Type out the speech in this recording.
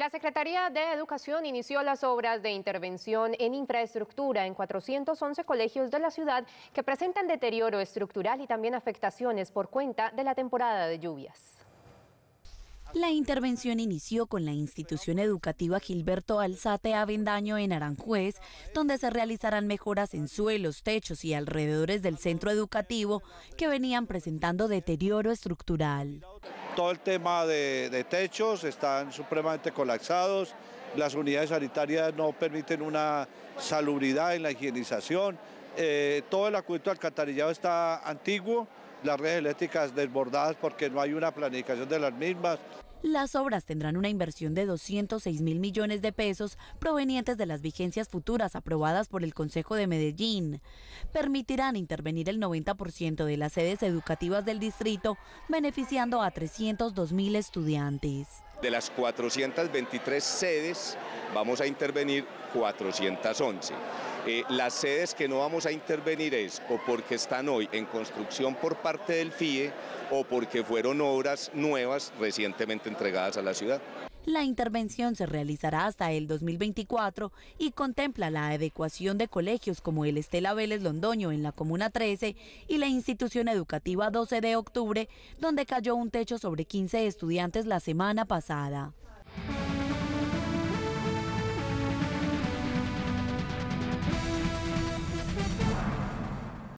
La Secretaría de Educación inició las obras de intervención en infraestructura en 411 colegios de la ciudad que presentan deterioro estructural y también afectaciones por cuenta de la temporada de lluvias. La intervención inició con la institución educativa Gilberto Alzate Avendaño en Aranjuez, donde se realizarán mejoras en suelos, techos y alrededores del centro educativo que venían presentando deterioro estructural todo el tema de, techos están supremamente colapsados, las unidades sanitarias no permiten una salubridad en la higienización, eh, todo el acueducto alcantarillado está antiguo, las redes eléctricas desbordadas porque no hay una planificación de las mismas. Las obras tendrán una inversión de 206 mil millones de pesos provenientes de las vigencias futuras aprobadas por el Consejo de Medellín. Permitirán intervenir el 90% de las sedes educativas del distrito, beneficiando a 302 mil estudiantes. De las 423 sedes vamos a intervenir 411. Eh, las sedes que no vamos a intervenir es o porque están hoy en construcción por parte del FIE o porque fueron obras nuevas recientemente entregadas a la ciudad. La intervención se realizará hasta el 2024 y contempla la adecuación de colegios como el Estela Vélez Londoño en la Comuna 13 y la institución educativa 12 de octubre, donde cayó un techo sobre 15 estudiantes la semana pasada.